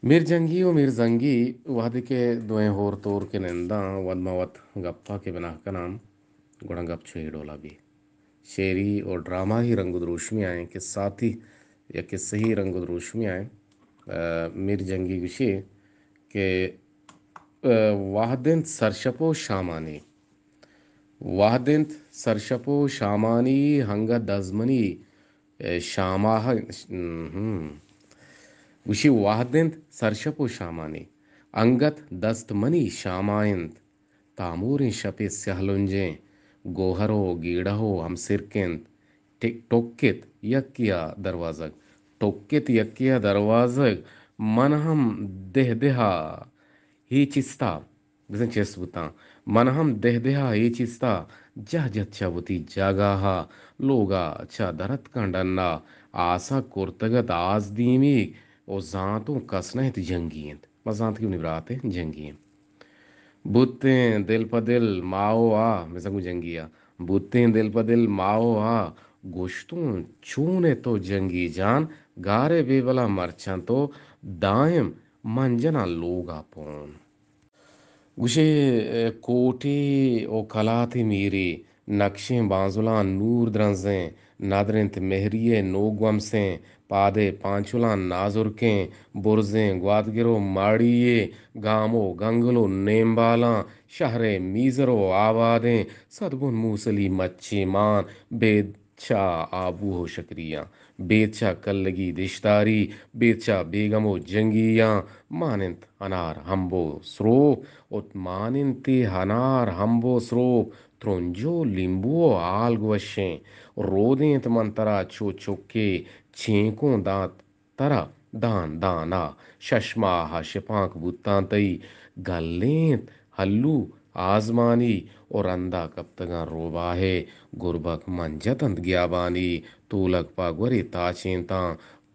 और मेर जंगी දුවෙන් के කෙනෙන්දා होर तोर के नंदा के का नाम गप गुणगप डोला भी शेरी और ड्रामा ही रंगद रोशमी आए कि साथ ही या किस्से ही रंगद रोशमी आए मेर जंगी विषय के वाहदिन सरशपो शामानी वाहदिन सरशपो शामानी हंगा दजमनी शामा हम्म। उसी वाहदिंत सरशपो शामाने अंगत दस्त मनी शामायंत तामूरें शपे सहलुंजे गोहरो गीड़हो हम सिरकेंत टोक्कित यक्किया दरवाजक टोक्कित यक्किया दरवाजक देह देहा ही चिस्ता जैसे चेस्बुता देह देहा ही चिस्ता जह जह जच्छावती जागाहा लोगा चा दरत कंडन्ना आसा कुर्तगत आज दीमी ozantu kasnahit jangiyent mazant ki unibrate jangiyen butein dil padil mao a mezangu jangiya butein dil padil mao a गोश्तों चूने तो जंगी जान गारे बेबला मरछां तो दायम मंजना लोग आपोन गुशे कोटे ओ कलाते मेरे नक्शे बांजुला नूर द्रंजें नादरंत नो नोगवमसें पादे पांचुला नाजुरकें बुरजें ग्वादगिरो माड़िए गामो गंगलो नेम्बाला शहरे मीज़रो आवादें सदगुन मूसली मान बेद बेदशा आबू हो शक्रिया बेदशा कल्लगी दिश्तारी बेचा बेगमो जंगिया मानिंत अनार हम्बो स्रोप उत मानंते हनार हम्बो स्रोप त्रोंजो लिंबुओ आल गुवशें ਰੋਦੇਂਤ ਮੰਤਰਾ ਛੋ ਛੋਕੇ ਛੇਕੋਂ ਦਾ ਤਰਾ ਦਾਨ ਦਾਨਾ ਸ਼ਸ਼ਮਾਹ ਸ਼ਿਪਾਂਕ ਬੂਤਾਂ ਤਈ ਗੱਲੇਂਤ ਹੱਲੂ ਆਜ਼ਮਾਨੀ ਔਰ ਅੰਦਾ ਕਪਤਗਾ ਰੋਬਾਹੇ ਗੁਰਬਕ ਮਨ ਜਤੰਦ ਗਿਆਬਾਨੀ ਤੂਲਕ ਪਾਗਵਰੀ ਤਾਚੇਂਤਾ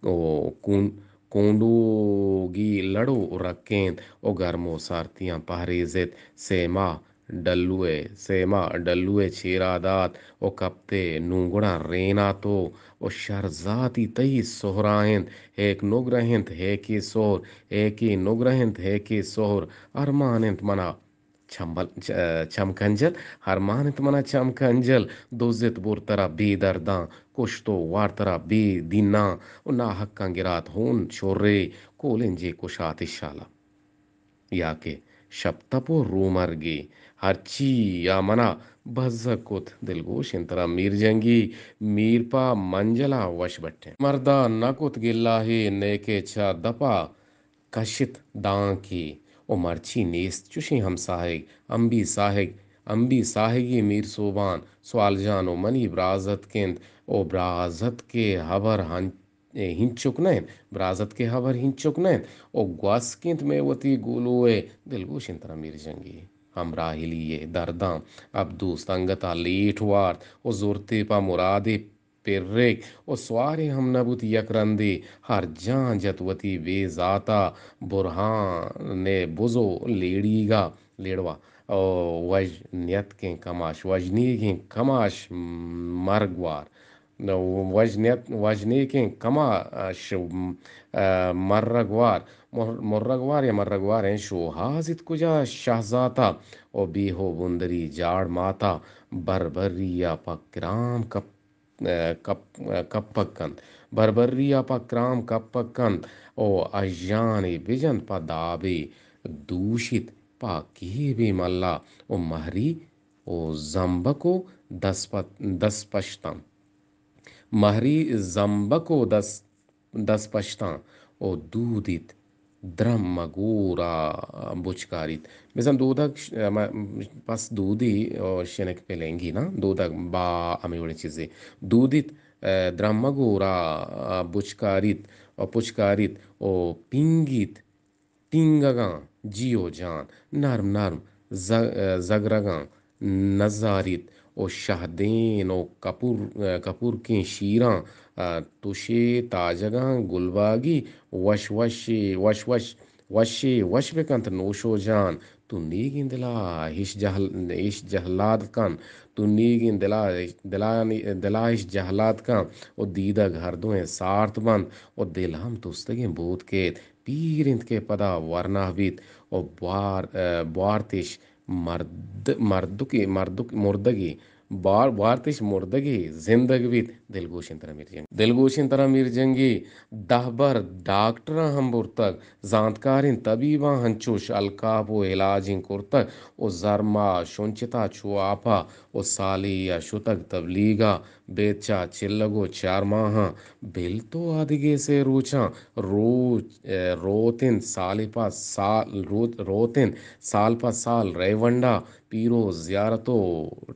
ਉਹ ਕੂੰ ਕੋਂਡੂਗੀ ਲੜੋ ਰਕੇਂਤ ਉਹ ਗਰਮੋ ਸਾਰਤੀਆਂ ਜ਼ਿਤ ਸੇਮਾ डल्लुए सेमा डल्लुए छीरादात ओ कपते नूंगड़ा रेना तो ओ शरजाती तई सोहराहंत हेक नुग्रहंत हेकी सोहर हेकी नुग्रहंत हेकी सोहर अरमानंत मना छंबल छमखंजल हरमानत मना छमखंजल दोजित बुर तरा बी दर्दा कुछ तो वार तरा बी दीना ना हक्का गिरात होन छोर्रे या के इशाला तपो रूमर गे अर्ची या दिलगोश ಹರ್ಚಿಯಾಮನ ಬಜ್ಜಕೊತ್ ದಿಲ್ಗೋಶ್ ಇಂತರ ಮೀರ್ಜಂಗಿ ಮೀರ್ಪ ಮಂಜಲ ವಶ್ಬಟ್ಟೆ ಮರ್ದ ನಕುತ್ ಗಿಲ್ಲಾಹಿ ನೇಕೆ ಚ ದಪ ಕಶಿತ್ ದಾಂಕಿ ओ मर्ची नेस चुशी हम साहेग अम्बी साहेग अम्बी साहेगी मीर सोबान सवाल जानो मनी ब्राजत केंद ओ ब्राजत के हबर हं हिंचुक नैन ब्राजत के हबर हिंचुक नैन ओ ग्वास केंद में वती गोलोए दिलगोश इंतरा मीर जंगी अमराहिलिए दर्दां अब्दू संगता लीठवार ओ जुरते पा मुरादे पिर्रेक ओ स्वारे हम नबुत यकरंदी हर जां जतवती बेजाता बुरहान ने बुजो लेड़ीगा लेड़वा ओ वज नियत के कमाश वजनी के कमाश मरगवार وجنيكين كما شو مرغوار مرغوار يا مرغوارين شو هازت كجا شهزاتا وبيهو بندري جار ماتا بربريا بكرام كب كب كبكند بربريا بكرام كبكند او اجاني بجن پدابي दूषित पाकी भी मल्ला ओ महरी ओ जम्बको दस दस पश्तम Marie Zambako das, das Pashtã, o Dudit, Drama Gura Bochkarit. Mesela Dudak, pas Dudi o şenek pelengi na, Dudak ba ami öyle çizdi. Dudit, Drama Gura Bochkarit, Bochkarit, o Pingit, Tingagan, Giojan, Narm Narm, Zagragan, Nazarit, ओ शाहदेन ओ कपूर कपूर की शीरा तुशे ताजगा गुलबागी वश वश वश वश वशे वश पे कंत नोशो जान तू गिन दिला हिश जहल इश जहलाद कन तू गिन दिला दिला दिला इश जहलाद कन ओ दीदा घर दोए सार्थ बंद ओ दिल हम तुस्तगे बूत के पीर इंत के पदा वरना हबीत ओ बार बारतिश मर्द मर्द की मर्द मुर्दगी बार वार्तिश मुर्दगी जिंदगी दिलगोशिन तरह मिर्जेंगी दिलगोशिन तरह मिर्जेंगी दहबर डॉक्टर हम बुरतक जानकारिन तबीबा हंचुश अलकाबो इलाज कुर्तक ओ जरमा शोंचिता छुआपा ओ साली या शुतक तबलीगा बेचा चिल्लगो माह बिल तो आदिगे से रूचा रू रोतिन सालिपा साल रो रोतिन सालपा साल रेवंडा पीरो ज्यारतो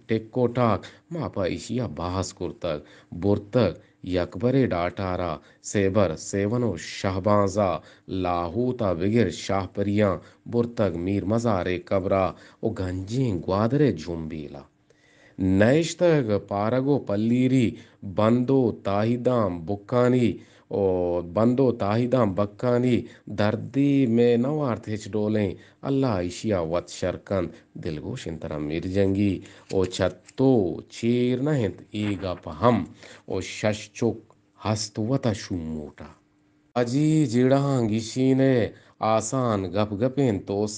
टेक्को टाक मापा इशिया बहस कुर्तक बुर्तक यकबरे डाटारा सेबर सेवनो शाहबाजा लाहूता विगिर शाहपरिया बुर्तक मीर मजारे कबरा ओ गंजी ग्वादरे झुमबीला नैष्टग पारगो पल्लीरी बंदो ताहिदाम बुक्कानी ओ बंदो ताहिदाम बक्कानी दर्दी में नवार्थ हिच डोले अल्लाह इशिया वत शरकन दिलगोश शिंतरा मिर जंगी ओ छत्तो चीर नहित ईगा पहम ओ शशचुक हस्तवता शुमोटा अजी जिड़ा ने आसान गप गपेन तोस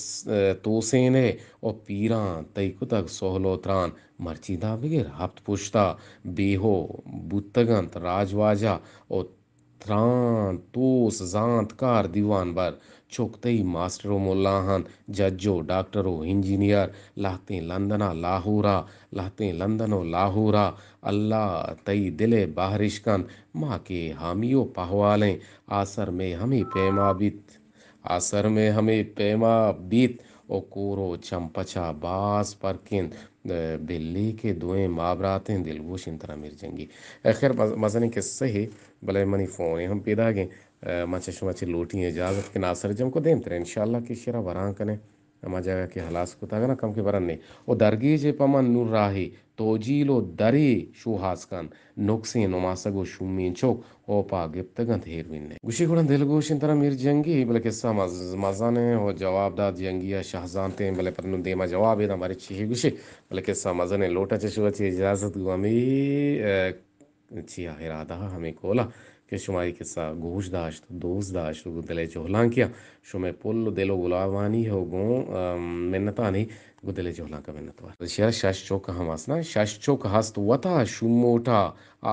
तोसेने और पीरा तई कुतक सोहलोत्रान मर्चीदा बगैर हफ्त पुश्ता बेहो बुतगंत राजवाजा और त्रान तोस जांत कार दीवान बर चोकतई मास्टरो मोल्लाहन जजो डॉक्टरो इंजीनियर लाहते लंदना लाहूरा लाहते लंदनो लाहूरा अल्लाह तई दिले बाहरिशकन कन माँ के हामियो पहवालें आसर में हमी पैमाबित आसर में हमें पेमा बीत ओ कोरो चंपचा बास पर किन बिल्ली के दुए माबराते दिल वो शिंतरा मिर जंगी आखिर मजने के सही भले मनी फोन हम पीदा गए मचे मचे लूटी इजाज़त के नासर जम को देम तेरे इनशाला के शरा वरा करें ನಮಾಜಾಗಕ್ಕೆ ಹಲಾಸ್ ಕೂತಾಗನ ಕಮ್ಕೆ ಬರನ್ನಿ ಓ ದರ್ಗೀಜೆ ಪಮನ್ ನೂರ್ ರಾಹಿ ತೋಜೀಲೋ ದರಿ ಶೂಹಾಸ್ ಖಾನ್ ನೊಕ್ಸೆ ನೊಮಾಸಗೋ ಶುಮ್ಮೀನ್ ಚೋಕ್ ಓಪಾ ಗಿಪ್ತಗಂತ ಹೇರ್ವಿನ್ನೆ ಗುಷಿ ಕೂಡ ದಿಲ್ಗೂಷಿನ್ ತರ ಮೀರ್ ಜಂಗಿ ಬಲೆ ಕಿಸ್ಸಾ ಮಜಾನೆ ಓ ಜವಾಬ್ದಾ ಜಂಗಿಯ ಶಹಜಾಂತೆ ಬಲೆ ಪರ್ನು ದೇಮ ಜವಾಬ್ ಏನ ಮರಿ ಚಿಹಿ ಗುಷಿ ಬಲೆ ಕಿಸ್ಸಾ ಮಜಾನೆ ಲೋಟ ಚಶುವ ಚಿ ಇಜಾಜತ್ ಗುಮಿ ಚಿಯಾ ಇರಾದಾ ಹಮೆ ಕೋಲಾ και شුමයි කිස්සා ගෝෂ් දාෂ්ත දෝස් දාෂ්ත ගුදලේ ජොහලංකිය شුමේ පොල්ලු දෙලෝ ගුලාවානි හොගෝ මෙන්නතානි ගුදලේ ජොහලංක මෙන්නතවා ශියා ශෂ් චෝක හමස්නා ශෂ් චෝක හස්ත වතා ශුමෝටා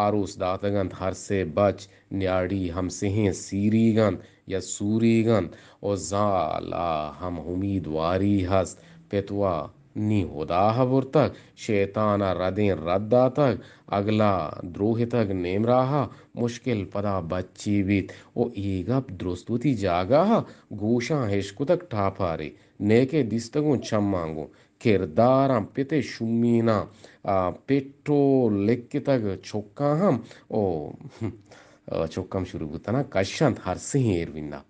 ආරුස් දාතගන් හර්සේ බච් न्याड़ी हम सिंह सीरीगन या सूरीगन और जाला हम उम्मीदवारी हस्त पेतवा नी उदाहबुर तक शैताना रदें रद्दा तक अगला द्रोह तक नेम रहा मुश्किल पदा बच्ची ओ ईगप द्रोस्तुति जागा गोशा हिश्क ठापारे नेके दिस्तगु छम मांगो किरदार पिते शुमीना पेट्रो लेक्के तक छोक्का हम ओ छोक्कम शुरू बुतना कशंत हर सिंह एरविंदा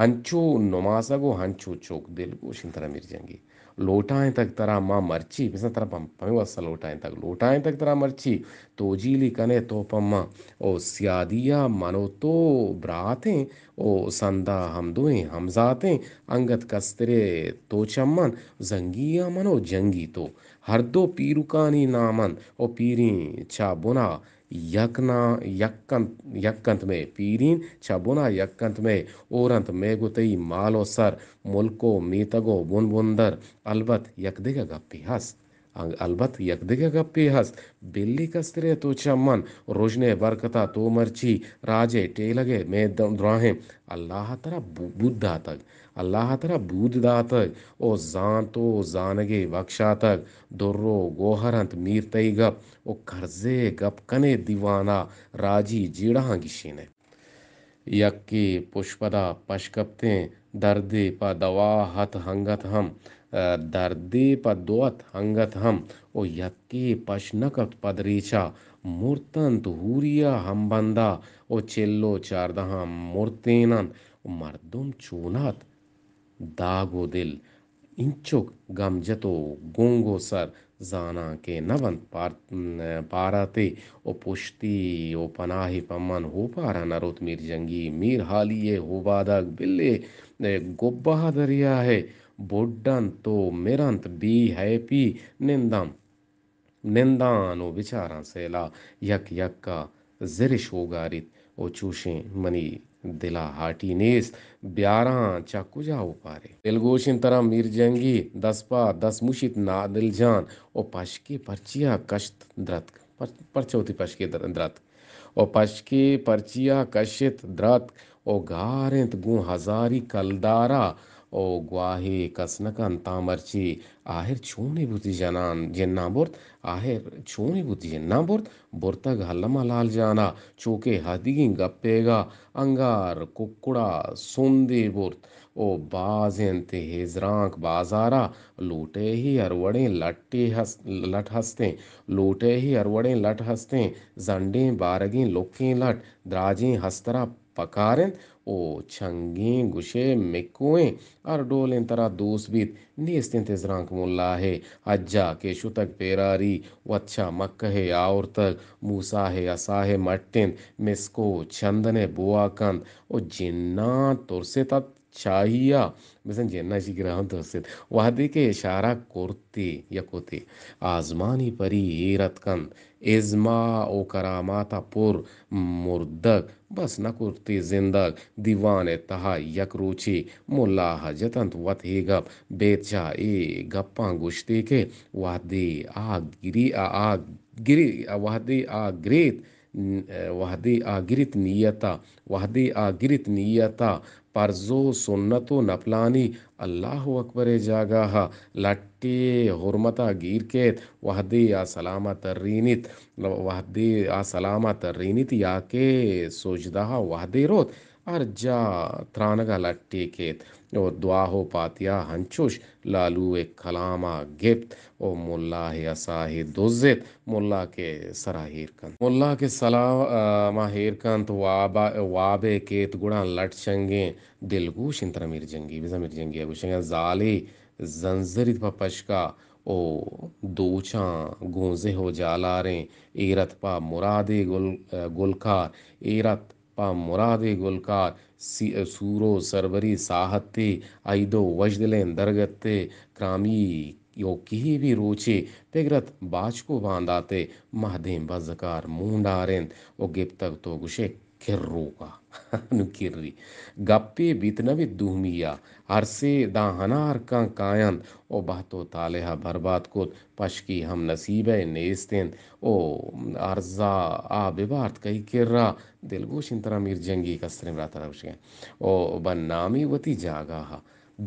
हंचू नमासा हंचू चोक दिल गोशिंतरा मिर्जंगी लोटाएं तक तरा माँ मर्ची बिजन तरह पमिवस लोटाएं तक लोटाएं तक तरा मर्ची तो जीली कने तो पम्मा ओ सियादिया मनो तो ब्राते ओ संदा हम दुहे हम जाते अंगत कस्तरे तो चम्मन जंगिया मनो जंगी तो हर दो पीरुकानी नामन ओ पीरी छा बुना यकना यकंत यकंत में पीरीन छबुना यकंत में ओरंत मेगुतई मालो सर मुल्को मीतगो बुनबुंदर अलबत यकदिग गप्पी हस अलबत् कस्तरे तो चम्मन रोजने बरकता तो तोमर्चि राजे टेलगे मे द्राहे अल्लाहतर बुद्धातग् अल्लाहतर बुद्धदातग् ओ जान तो जानगे तक दुर्रो गोहरंत मीर मीर्तै गप ओ कर्जे गप कने दीवाना राजी जीड़ा जीडहाङ्गिशिने यक्की पुष्पदा पश्कप्ते दर्दे प दवा हत हंगत हम धरती पद्वत अंगत हम ओ यके पशनक पदरीचा मूर्तंत हूरिया हम बंदा ओ चेल्लो चारदाह मूर्तिन मर्दुम चूनात दागो दिल इंचुक गमजतो गोंगो सर जाना के नवंत पार पाराते ओ पुष्टि ओ पनाही पमन हो पारा नरोत मीर जंगी मीर हालिये हो बादक बिल्ले गोब्बा दरिया है बोडंतो मिरंत बी हैपी निंदम निंदानो विचारा सेला यक यक का जिरिश ओगारित ओ चूशें मनी दिला हाटी नेस ब्यारा चा कुजा उपारे दिलगोशिन तरह मीर जंगी दसपा दस मुशित नादिल जान ओ पशके परचिया कश्त द्रत पर, परचौथी पशके द्रत ओ पशके परचिया कशित द्रत ओ गारेंत गु हजारी कलदारा ಗ್ವಾಹಿ ಕಸ್ನಕಂತಾಮರ್ಚಿ ಆಹಿರ್ ಚೂನಿ ಬುತಿ ಜನಾನ್ ಜೆನ್ನಾಬೋರ್ತ್ ಆಹಿರ್ ಚೂನಿ ಬುತಿ ಜೆನ್ನಾಬೋರ್ತ್ ಬೊರ್ತಗ ಹಲ್ಲಮಲಾಲ್ ಜಾನ ಚೋಕೆ ಹದಿಗಿ ಗಪ್ಪೇಗ ಅಂಗಾರ್ ಕುಕ್ಕುಡ ಸೊಂದಿ ಬೋರ್ತ್ ओ बाजें ते हेजरांक बाजारा लूटे ही अरवड़ें लट्टे हस लट हंसते लूटे ही अरवड़ें लट हंसते जंडें बारगें लोकें लट द्राजें हस्तरा पकारें ओ छंगी गुशे मिकुएं और डोलें तरह दूस बीत नीस्तें ते जरांक मुल्ला है अज्जा के शुतक पेरारी वच्छा मक्क है आउर तक मूसा है असा है मट्टें मिसको छंदने बुआ कंद ओ जिन्ना तुरसे तत ಛಾಯಿಯ ಮಿಸನ್ ಜೆನ್ನಾಸಿ ಗ್ರಹ ಅಂತ ಹಸ್ತಿತ್ತು ವಹದಿಕೆ ಇಶಾರಾ ಕೊರ್ತಿ ಯಕೋತಿ ಆಜ್ಮಾನಿ ಪರಿ ರತ್ಕಂದ್ ಎಜ್ಮಾ ಓ ಕರಾಮಾತ ಪುರ್ मुर्दक बस न कुर्ती जिंदक दीवान तहा यकरूची मुला हजतंत वत ही गप बेचा ए गप्पा गुश्ती के वादी आ गिरी आ, गिरी वह दे आ ग्रीत वहदी आगिरत नीयता वहदी आगिरत नीयता पर्जो सुन्नतो नपलानी अल्लाह अकबर जागाहा लट्टे हुरमता के वहदी आ सलामत तर्रीनित वहदी आ रीनित तर्रीनित के सोचदा वहदे रोत अर्जा त्रानगा लट्टे केत ओ द्वाहो पातिया हंचुश लालू ए खलामा गिप्त ओ मुल्ला असाहे दुजित मुल्ला के सराहिर कंत मुल्ला के सलामा हीर कंत वाबा वाबे केत गुणा लट चंगे दिलगूश इंतरा मिर जंगी विजा मिर जंगी अगुशंगा जाले जंजरित पपशका ओ दोचा गोंजे हो जाला रे एरत पा मुरादे गुल गुलकार एरत पा मुराद गुलकार सूरो सरवरी साहते ऐदो वजदले ದರ್ಗತ್ತೆ क्रामी यो की भी रोचे पिगरत बाज को बांधाते महदेम बजकार मूंडारेन गिप गिप्तक तो गुशे किर्रो का नुकिर्री गप्पे भी दूमिया हरसे दाहनार का कायन ओ बहतो तालहा बर्बाद को पशकी हम नसीब नेस्तें ओ अर्जा आ विवाद कई किर्रा दिलगोश इंतरा मीर जंगी कसरे रात रवशे ओ बन नामी वती जागा हा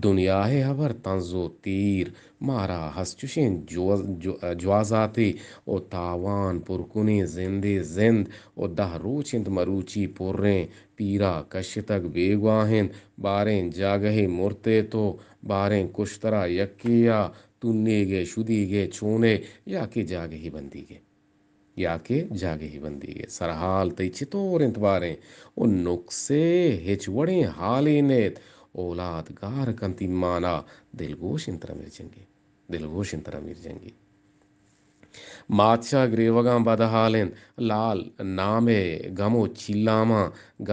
दुनिया है हबर तंजो तीर मारा हसचुशें ज्वाजाते ओ तावान पुरकुने जिंदे जिंद ओ दह रोचिंद मरूची पुर्रें पीरा कश्यतक बेगवाहिन बारें जागहे मुरते तो बारें कुश्तरा यकिया तुन्ने गे शुदी गे छोने के जागे ही बंदी गे के जागे ही बंदी गे सरहाल तई चितोर बारें ओ नुक्से हिचवड़े हाले नेत औलाद गार कंती माना दिलगोश इंतरा मिर्जेंगे दिलगोश इंतरा मिर्जेंगे मात्स्याग्रीवगां बदहालेन लाल नामे गमो चिल्लामा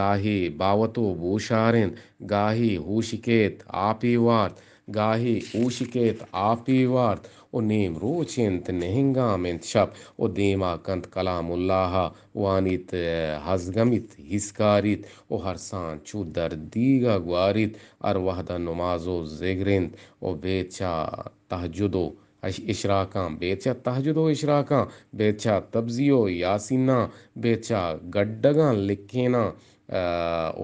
गाहि बावतो भूषारेन गाहि हूषिकेत् आपीवार्त् गाहि ऊषिकेत् आपीवार्त् ओ नेम रोचेंत नेहिंगामेंत शप ओ देमा कंत मुल्लाह वानित हजगमित हिस्कारित ओ हरसान चू दर दीगा ग्वारित अर वहदा नमाजो जेगरेंत ओ बेचा तहजुदो इशराका बेचा तहजदो इशराका बेचा तबजियो यासीना बेचा गड्डगा लिखेना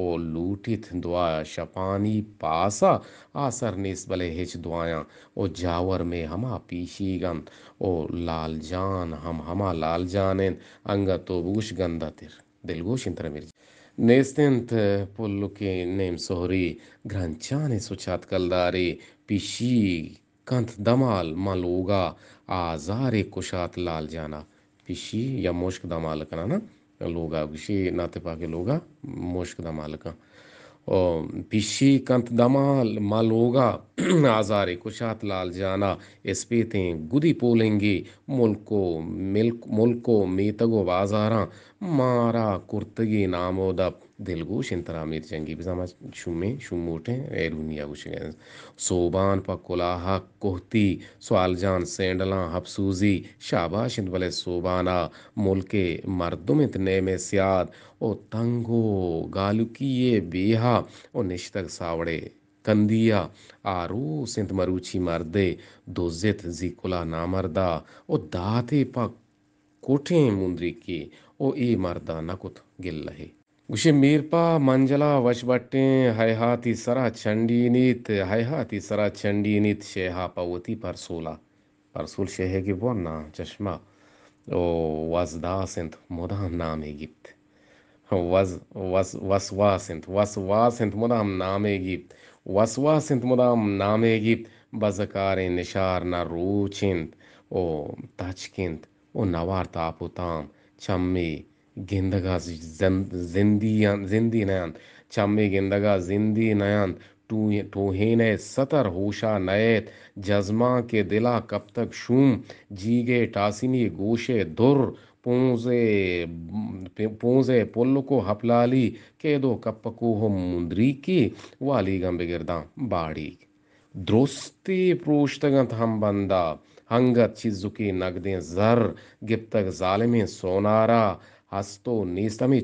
ओ लूटी थींदो शपानी पासा आसर निस भले हिच दुआया ओ जावर में हमा पीशी गन ओ लाल जान हम हमा लाल जान अंग तो बूश गंदा तिर दिलगोश इंतर मिर्ज नेस्तेंत पुल्लु के नेम सोहरी ग्रंचाने सुचात कलदारी पिशी कंथ दमाल मालूगा आज़ार कुशात लाल जाना पिशी या मुश्क दमाल मालक ना लोगा पिशी नाते पाके लोगा मुश्क दमाल का पिशी कंत दमाल मालोगा आज़ार कुशात लाल जाना इस पे ते गुदी पोलेंगे मुल्को मिल्क मुल्को मेतगो बाजारा मारा कुर्तगी नामोदा delgúsentarámítsengi bizalmasumé sumúten eluniagusegen soban pakolaha kohti swaljan sendalan hapsuzi शाबाशिन वले सोबाना मुल्के मर्दुमित नेमे सियाद ओ तंगो गालुकिए बेहा ओ निश्तक सावड़े कंदिया आरो सिंध मरूची मर्दे दोजित जिकुला नामर्दा ओ दाते पक कोठे मुंदरी के ओ ए मर्दा नकुत गिल लहे उसे मीरपा मंजला वशबट्टें हाति सरा चंडीनीत हाति सरा चंडीनीत शेहा पवती परसूला परसूल शेहे की वो ना चश्मा ओ वजदा सिंत मुदाम नामे गिप्त वज वस वसवा सिंत वसवा सिंत मुदाम नामे गिप्त वसवा सिंत मुदाम नामे गिप्त बजकार निशार ना रूचिंत ओ तचकिंत ओ नवार तापुताम चम्मी गेंदगाज जिंदी जिंदी नयान चम्बे गेंदगाज जिंदी नयान तू तोहेन सतर होशा नयत जज्मा के दिला कब तक शूम जी गे टासिनी गोशे धुर पोंजे पोंजे पुल को हपलाली के दो कपको हो मुंदरी की वाली गम बिगिरदा बाड़ी द्रोस्ती प्रोश्तगत हम बंदा हंगत चीज़ुकी नगदे जर गिप्तक जालिमे सोनारा हस्तो नीस्तमी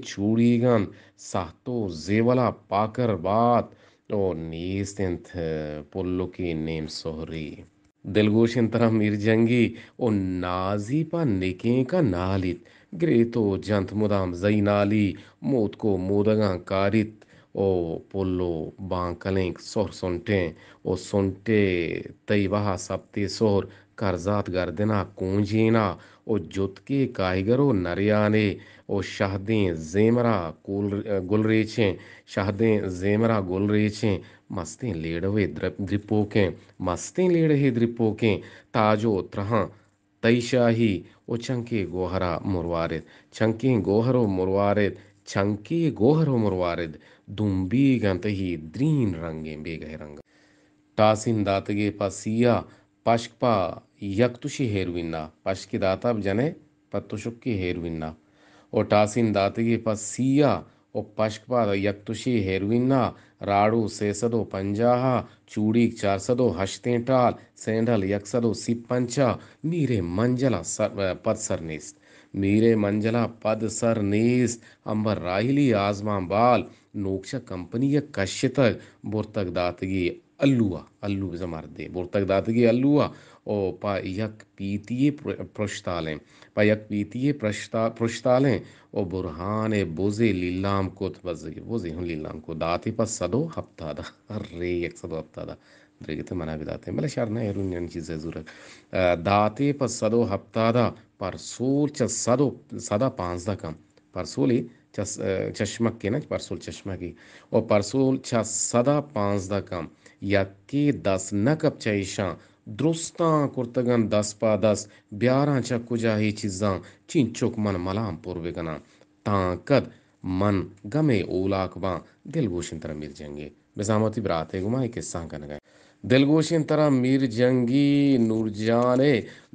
सहतो जेवला पाकर बात ओ ഓ पुल्लु की नेम सोहरी दिलगोशिन तरह मिर्जंगी ओ नाजी पा निके का नालित ग्रेतो जंत मुदाम जई नाली मोत को मोदगा कारित ओ पोल्लो बांकलें सोर सोनटे ओ सोनटे तई वहा सप्ते सोर करजात गर्दना कूंजीना ओ जुतके कायगरो नरियाने ओ शाहदें जेमरा कुल गुलरेचें शाहदें जेमरा गुलरेचें मस्ते लेड़वे द्रिपोकें मस्तें लेड़हे द्रिपोकें ताजो त्रह तैशाही ओ चंके गोहरा मुरवारिद चंके गोहरो मुरवारिद चंके गोहरो मुरवारिद दुम बीगंत ही द्रीन रंगे बेगह रंग टासिन दातगे पसिया पशपा यक्तुषि हेरुविन्ना पशकि दाता जने पत्तुशुक्की हेरुविन्ना ओ टासीन दातगे पीया ओ पशपा यक्तुषि हेरुविन्ना राडू सेसदो पंजाहा चूड़ी चार चारसदो हष्टेंटाल सेंढल यक्सदो सिपंचा मीरे मंजला सर पत्सरनेस मीरे मंजला पद सर नेस अंबर राहिली आजमा बाल नोक्षा कंपनी कश्य तक बुर्तक दातगी अल्लुआ अल्लू से मार दे बोर तक दाद की अल्लुआ ओ पा यक पीती प्रश्तालें पा यक पीती प्रश्ता प्रश्तालें ओ बुरहान ए बोजे लीलाम को बजे बोजे हूँ लीलाम को दाते पा सदो हफ्ता दा अरे यक सदो हफ्ता दा दरेगे तो मना भी दाते मेरा शर्ना है रुन यानी चीज़ ज़रूर दाते पा सदो हफ्ता दा पर सोल च सदो सदा पांच दा कम पर सोली चश चश्मक के ना परसोल चश्मा की और परसोल छ सदा पांच दा कम ಯಾಕೆ ನಕಪ್ ಚೈಷಾ ದ್ರೊಸ್ತಾಂ ಕುರ್ತಗನ್ कुर्तगन दस पा दस ಚಿಜ್ಜಾಂ ಚಿಂಚೋಕ್ ಮನ್ ಮಲಾಂ ಪೂರ್ವೆಗನ ತಾಂಕದ್ मन मलाम मन गमे ओलाकवा दिलगोशिन तरह मीर जंगी बेजामती बराते गुमा एक किस्सा कन गए दिलगोशिन तरह मीर जंगी नूरजाने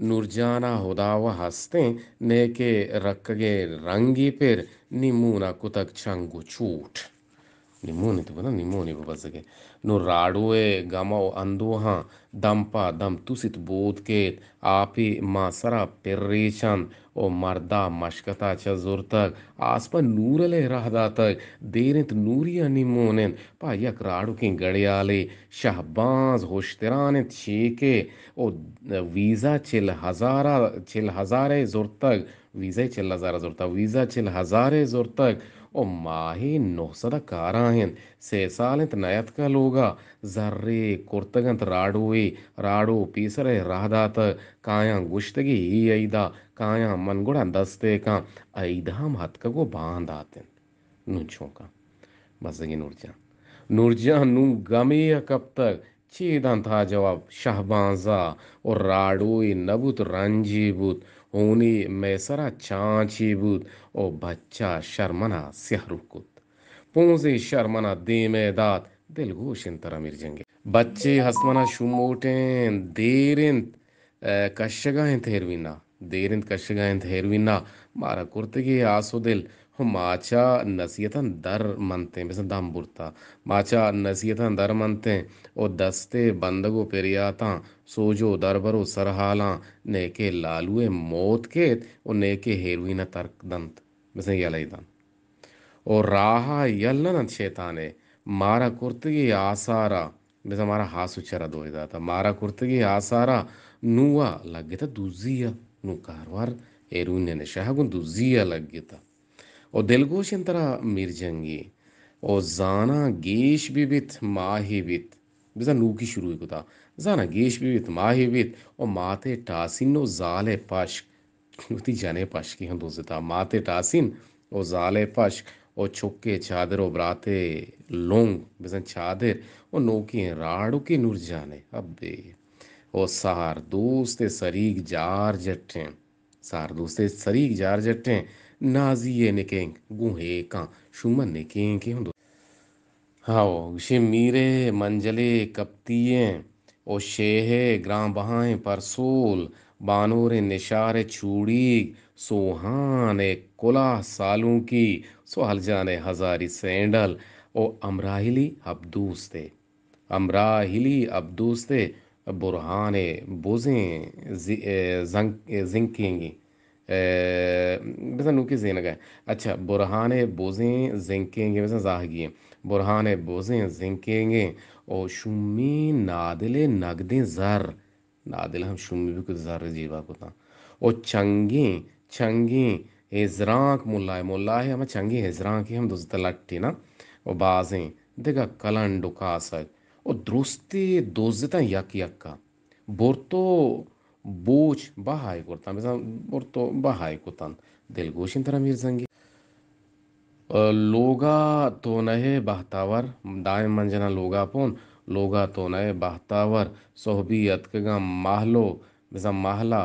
नूरजाना होदा व हंसते ने के गे रंगी पर निमूना कुतक चंगु छूट ನಿಮೂನ್ ಇತ್ತು ಬಂದ ನಿಮೂನ್ ಇವು ಬಸಗೆ ನೋ ರಾಡುವೆ ಗಮ ಅಂದುಹ ದಂಪ ದಂ ತುಸಿತ್ ಬೂದ್ಕೆ आपी मासरा पेर्रेशन ओ मर्दा मशकता चा जोर तक आसपा नूरले राहदा तक देरित नूरी अनि मोनेन पा यक राडु की गड़ियाले शहबाज होश्तरानित शेके ओ वीजा चिल हजारा चिल हजारे जोर तक वीजा चिल हजारा जोर तक वीजा चिल हजारे जोर तक maahin nohsada kaarahen seesaalent nayatkalooga zarre kurtagant raadui raadu piisare rahdaata kaaya gushtagi iyaida kaaya mangoda dasteka aidham hatkago baandaaten nunchonka मजगी Noor Jahan Noor Jahan नू गमिया कब तक चीदन था जवाब शाहबाजा और राडोई नबुत रंजीबुत ऊनी मैसरा चाँची बुद ओ बच्चा शर्मना सहरुकुत पूजे शर्मना दी मैदात दिल घोषिन तर अमीर जंगे बच्चे हसमना शुमोटें देरिंत कश्यगाहें थेरवीना देरिंत कश्यगाहें थेरवीना मारा कुर्ते के आसो दिल माचा नसीहतन दर मनते हैं जैसे दम बुरता माचा नसीहतन दर मनते हैं और दस्ते बंदगो पेरियाता सोजो दरबरो सरहाला ने के लालुए मौत के और ने नेके हेरुइन तर्क दंत जैसे यलई दंत और राहा यल न शैताने मारा कुर्तगी आसारा जैसे हमारा हास उच्चरा दो जाता मारा कुर्तगी आसारा नुआ लग गया था दूजिया नु कारवार हेरुइन ने शाह गुन दूजिया लग गया था और दिलगोशन तरह मिर जाएंगी और जाना गेश भी वित माही जैसा नू की शुरू को था जाना गेश भी वित माही वित माते टासिन जाले पश्क उती जाने पश्क की हंदो से था माते टासिन और जाले पश्क और छुके चादर और ब्राते लोंग जैसा चादर और नू की राड़ के नूर जाने अब बे और सार दोस्ते सरीक जार जट्टे सार दोस्ते सरीक जार जट्टे naziyenikeng guhe ka shumanekeng ke hundu hao shimire मंजले कप्तिये ओ शेहे ग्राम बहाए परसूल बानोरे निशारे छूड़ी सोहान कोला सालों की जाने हजारी सैंडल ओ अमराहिली अबदूस्ते अमराहिली अबदूस्ते बुरहान बोजें जिंकेंगी مثلا نوکی زین गए अच्छा बुरहान बोजें जेंकेंगे مثلا जाहगिए बुरहान बोजें जेंकेंगे और शुमी नादिल नगदें ज़र नादिल हम शुमी भी कुछ ज़र जीवा को था और चंगी चंगी हिजराक मुल्ला मुल्ला है हम चंगी हिजराक हम दुस्त लट्टी ना और बाजें देखा कलन डुका सर और दुरुस्ती दोस्त यक यक का buç bahai kurtan bizan orto bahai kutan dilgushin taram hirzangi लोगा तो नहे बहतावर दाय मंजना लोगा पोन लोगा तो नहे बहतावर सोहबी अतकगा माहलो बिजा माहला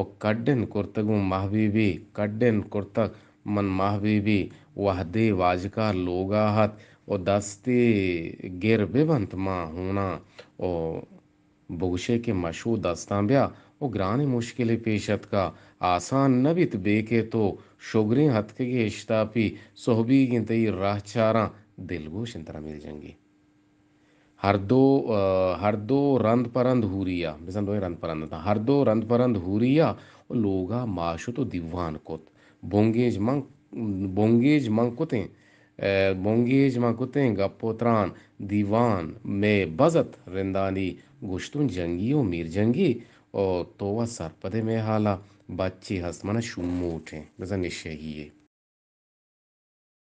और कड्डन कुर्तगु माहबीबी कड्डन कुर्तक मन माहबीबी वहदे वाजका लोगा हत और दस्ते गिर बेबंत माँ होना और बोशे के मशहूर ದಾಸ್ತಾಂಬ್ಯ ಉಗ್ರಾಣಿ ಮುಷ್ಕಿಲೆ ಪೇಶತ್ಕ ಆಸಾನ್ ನಬಿತ್ ಬೇಕೆ ತೋ ಶೋಗ್ರಿ ಹತ್ಕೆಗೆ ಇಷ್ತಾಪಿ ಸೊಹಬೀಗಿಂತ ಈ ರಾಹಚಾರ ದಿಲ್ಗೋಶ್ ಇಂತರ ಮೇಲ್ಜಂಗಿ हरदो हरदो रंद परंद हुरिया बिसन दो रंद परंद था हरदो रंद परंद हुरिया और लोगा माशो तो दीवान कोत बोंगेज मंग बोंगेज मंकुते बोंगेज मंकुते गप्पोत्रान दीवान में बजत रिंदानी गोश्तून जंगी और मीर जंगी और वह सरपदे में हाला बच्चे हसमना शुमो उठे निश्चय ही है